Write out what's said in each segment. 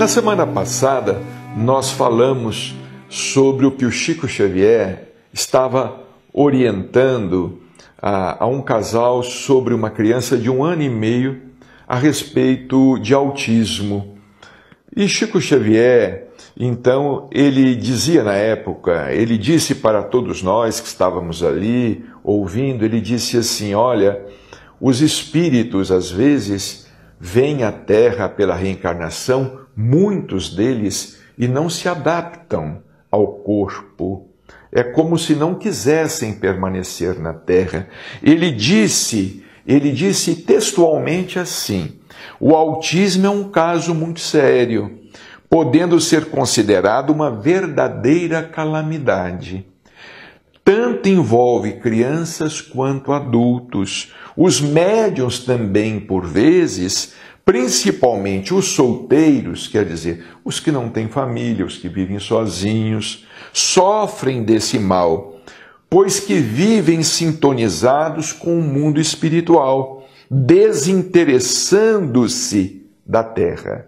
Na semana passada, nós falamos sobre o que o Chico Xavier estava orientando a, a um casal sobre uma criança de um ano e meio a respeito de autismo. E Chico Xavier, então, ele dizia na época, ele disse para todos nós que estávamos ali ouvindo, ele disse assim: Olha, os espíritos às vezes vêm à Terra pela reencarnação muitos deles, e não se adaptam ao corpo. É como se não quisessem permanecer na terra. Ele disse, ele disse textualmente assim: o autismo é um caso muito sério, podendo ser considerado uma verdadeira calamidade. Tanto envolve crianças quanto adultos. Os médiuns também, por vezes, principalmente os solteiros, quer dizer, os que não têm família, os que vivem sozinhos, sofrem desse mal, pois que vivem sintonizados com o mundo espiritual, desinteressando-se da terra.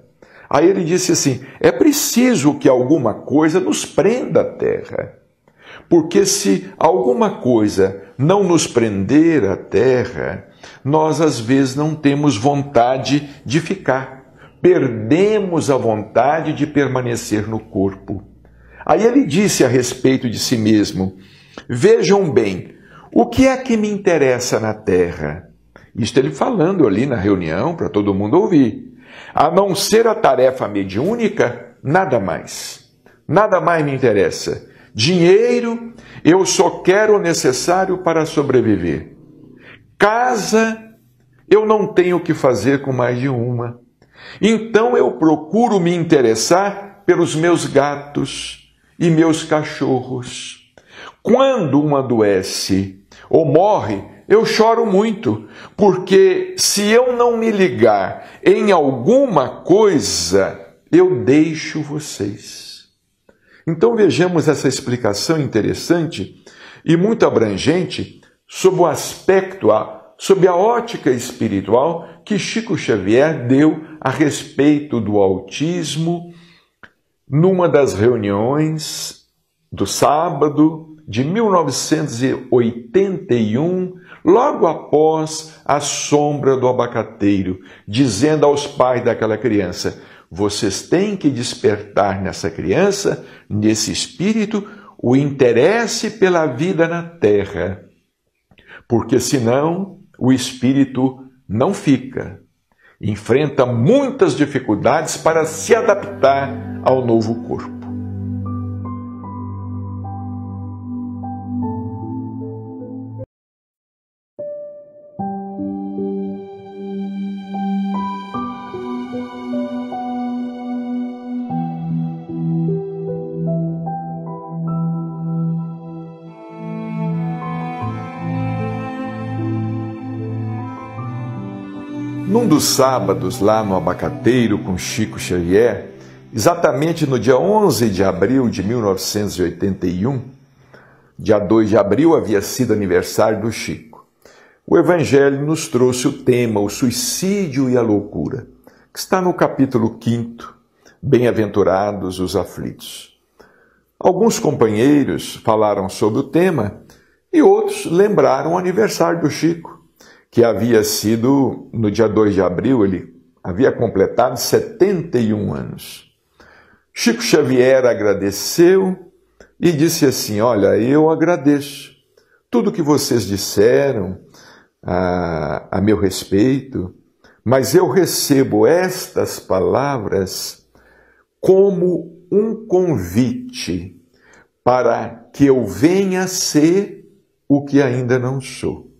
Aí ele disse assim: é preciso que alguma coisa nos prenda à terra. Porque se alguma coisa não nos prender à terra, nós às vezes não temos vontade de ficar. Perdemos a vontade de permanecer no corpo. Aí ele disse a respeito de si mesmo: Vejam bem, o que é que me interessa na terra? Isto ele falando ali na reunião para todo mundo ouvir. A não ser a tarefa mediúnica, nada mais. Nada mais me interessa dinheiro, eu só quero o necessário para sobreviver. Casa, eu não tenho o que fazer com mais de uma. Então eu procuro me interessar pelos meus gatos e meus cachorros. Quando um adoece ou morre, eu choro muito, porque se eu não me ligar em alguma coisa, eu deixo vocês. Então vejamos essa explicação interessante e muito abrangente sob o aspecto, sob a ótica espiritual que Chico Xavier deu a respeito do autismo numa das reuniões do sábado de 1981, logo após a sombra do abacateiro, dizendo aos pais daquela criança: vocês têm que despertar nessa criança, nesse espírito, o interesse pela vida na terra, porque senão o espírito não fica. Enfrenta muitas dificuldades para se adaptar ao novo corpo. Num dos sábados, lá no Abacateiro com Chico Xavier, exatamente no dia 11 de abril de 1981, dia 2 de abril havia sido aniversário do Chico. O Evangelho nos trouxe o tema o suicídio e a loucura, que está no capítulo 5, Bem-aventurados os aflitos. Alguns companheiros falaram sobre o tema e outros lembraram o aniversário do Chico que havia sido, no dia 2 de abril, ele havia completado 71 anos. Chico Xavier agradeceu e disse assim: Olha, eu agradeço tudo que vocês disseram a, a meu respeito, mas eu recebo estas palavras como um convite para que eu venha a ser o que ainda não sou.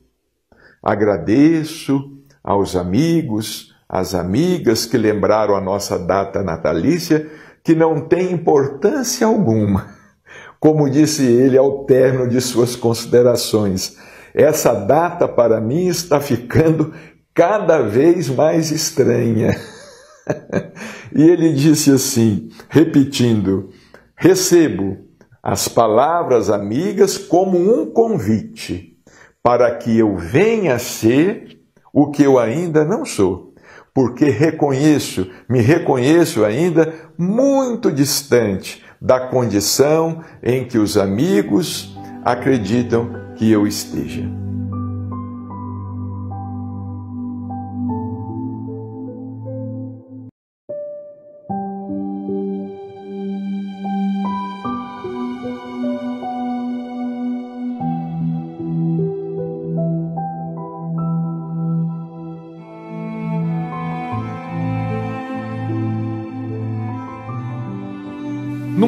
Agradeço aos amigos, às amigas que lembraram a nossa data natalícia, que não tem importância alguma. Como disse ele ao término de suas considerações, essa data para mim está ficando cada vez mais estranha. e ele disse assim, repetindo: recebo as palavras amigas como um convite para que eu venha a ser o que eu ainda não sou, porque reconheço, me reconheço ainda muito distante da condição em que os amigos acreditam que eu esteja.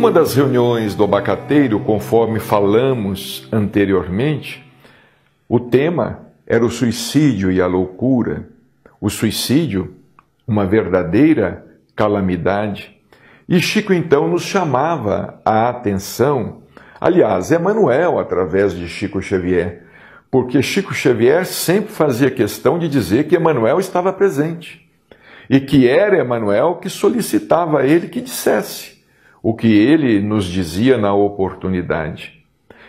uma das reuniões do abacateiro, conforme falamos anteriormente, o tema era o suicídio e a loucura. O suicídio, uma verdadeira calamidade. E Chico então nos chamava a atenção, aliás, Emmanuel através de Chico Xavier, porque Chico Xavier sempre fazia questão de dizer que Emmanuel estava presente e que era Emmanuel que solicitava a ele que dissesse o que ele nos dizia na oportunidade.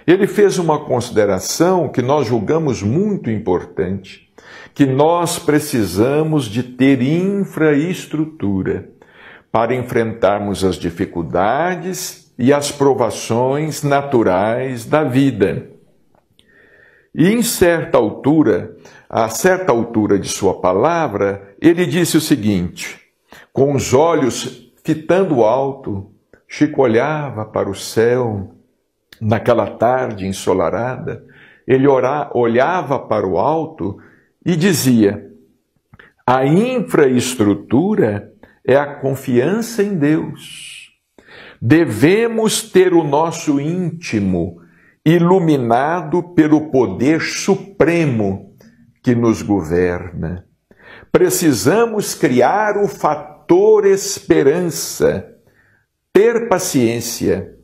Ele fez uma consideração que nós julgamos muito importante, que nós precisamos de ter infraestrutura para enfrentarmos as dificuldades e as provações naturais da vida. E em certa altura, a certa altura de sua palavra, ele disse o seguinte: com os olhos fitando alto, Chico olhava para o céu naquela tarde ensolarada, ele ora, olhava para o alto e dizia: a infraestrutura é a confiança em Deus. Devemos ter o nosso íntimo iluminado pelo poder supremo que nos governa. Precisamos criar o fator esperança ter paciência,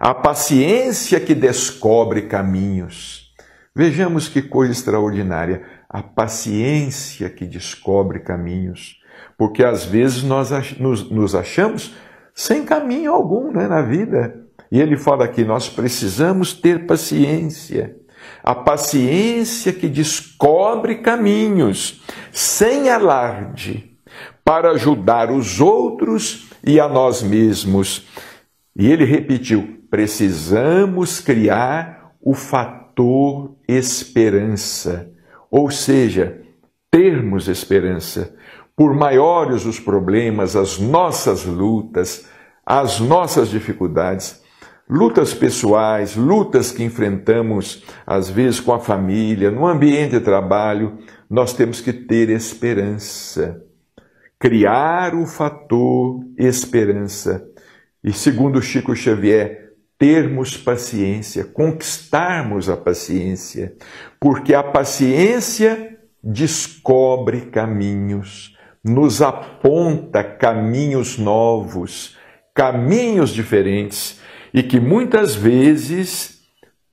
a paciência que descobre caminhos. Vejamos que coisa extraordinária, a paciência que descobre caminhos. Porque às vezes nós nos achamos sem caminho algum né, na vida. E ele fala aqui: nós precisamos ter paciência. A paciência que descobre caminhos, sem alarde, para ajudar os outros e a nós mesmos. E ele repetiu: precisamos criar o fator esperança, ou seja, termos esperança. Por maiores os problemas, as nossas lutas, as nossas dificuldades, lutas pessoais, lutas que enfrentamos às vezes com a família, no ambiente de trabalho, nós temos que ter esperança criar o fator esperança. E segundo Chico Xavier, termos paciência, conquistarmos a paciência, porque a paciência descobre caminhos, nos aponta caminhos novos, caminhos diferentes e que muitas vezes,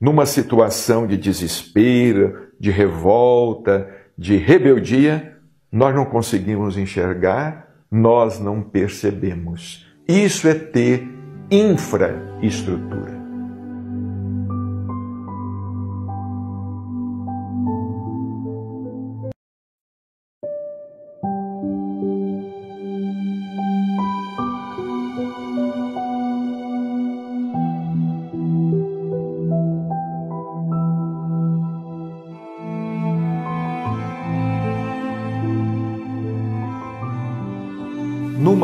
numa situação de desespero, de revolta, de rebeldia, nós não conseguimos enxergar, nós não percebemos. Isso é ter infraestrutura.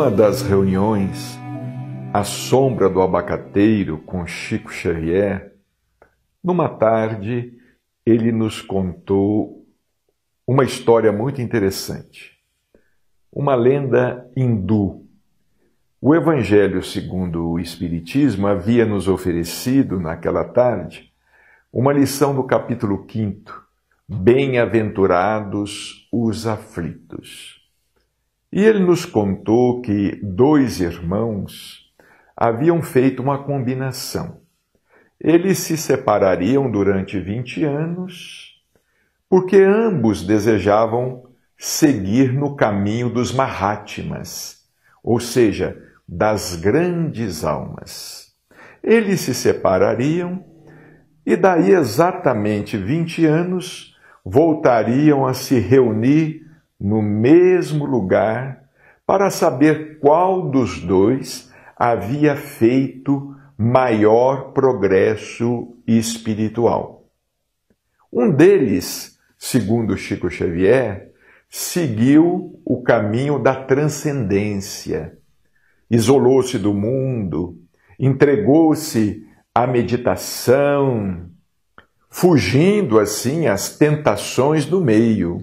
numa das reuniões, à sombra do abacateiro com Chico Xavier, numa tarde ele nos contou uma história muito interessante. Uma lenda hindu. O Evangelho segundo o Espiritismo havia nos oferecido, naquela tarde, uma lição do capítulo 5, Bem-aventurados os aflitos. E ele nos contou que dois irmãos haviam feito uma combinação. Eles se separariam durante 20 anos, porque ambos desejavam seguir no caminho dos Mahatmas, ou seja, das grandes almas. Eles se separariam e daí exatamente 20 anos voltariam a se reunir no mesmo lugar para saber qual dos dois havia feito maior progresso espiritual. Um deles, segundo Chico Xavier, seguiu o caminho da transcendência, isolou-se do mundo, entregou-se à meditação, fugindo assim às tentações do meio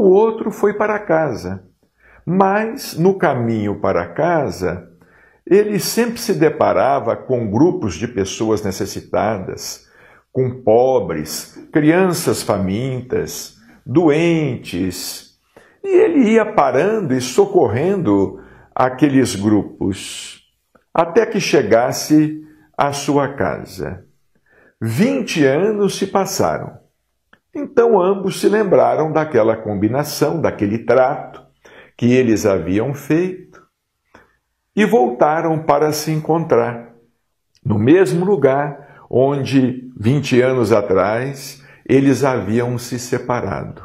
o outro foi para casa. Mas, no caminho para casa, ele sempre se deparava com grupos de pessoas necessitadas, com pobres, crianças famintas, doentes, e ele ia parando e socorrendo aqueles grupos, até que chegasse à sua casa. Vinte anos se passaram. Então ambos se lembraram daquela combinação, daquele trato que eles haviam feito e voltaram para se encontrar no mesmo lugar onde 20 anos atrás eles haviam se separado.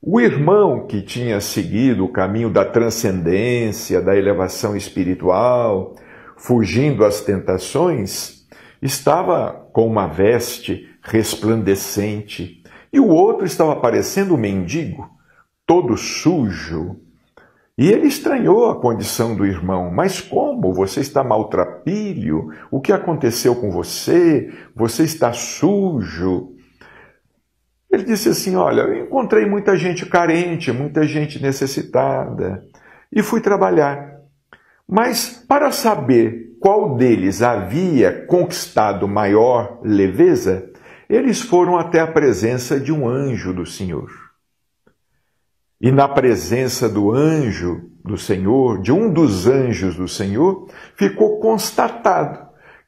O irmão que tinha seguido o caminho da transcendência, da elevação espiritual, fugindo às tentações, estava com uma veste resplandecente e o outro estava parecendo um mendigo, todo sujo. E ele estranhou a condição do irmão. Mas como? Você está maltrapilho? O que aconteceu com você? Você está sujo? Ele disse assim: Olha, eu encontrei muita gente carente, muita gente necessitada, e fui trabalhar. Mas para saber qual deles havia conquistado maior leveza, eles foram até a presença de um anjo do Senhor. E na presença do anjo do Senhor, de um dos anjos do Senhor, ficou constatado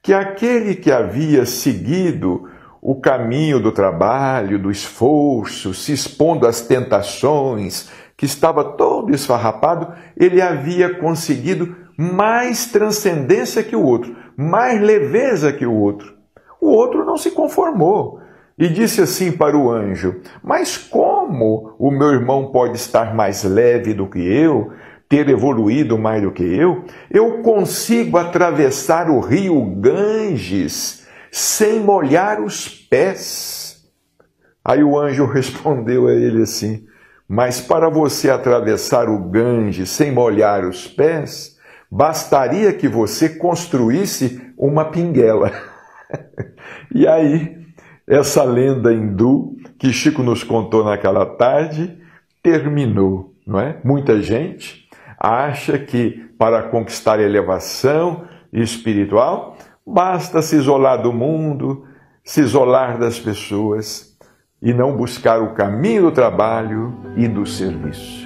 que aquele que havia seguido o caminho do trabalho, do esforço, se expondo às tentações, que estava todo esfarrapado, ele havia conseguido mais transcendência que o outro, mais leveza que o outro. O outro não se conformou e disse assim para o anjo: Mas como o meu irmão pode estar mais leve do que eu, ter evoluído mais do que eu? Eu consigo atravessar o rio Ganges sem molhar os pés. Aí o anjo respondeu a ele assim: Mas para você atravessar o Ganges sem molhar os pés, bastaria que você construísse uma pinguela. e aí, essa lenda hindu que Chico nos contou naquela tarde terminou, não é? Muita gente acha que para conquistar elevação espiritual basta se isolar do mundo, se isolar das pessoas e não buscar o caminho do trabalho e do serviço.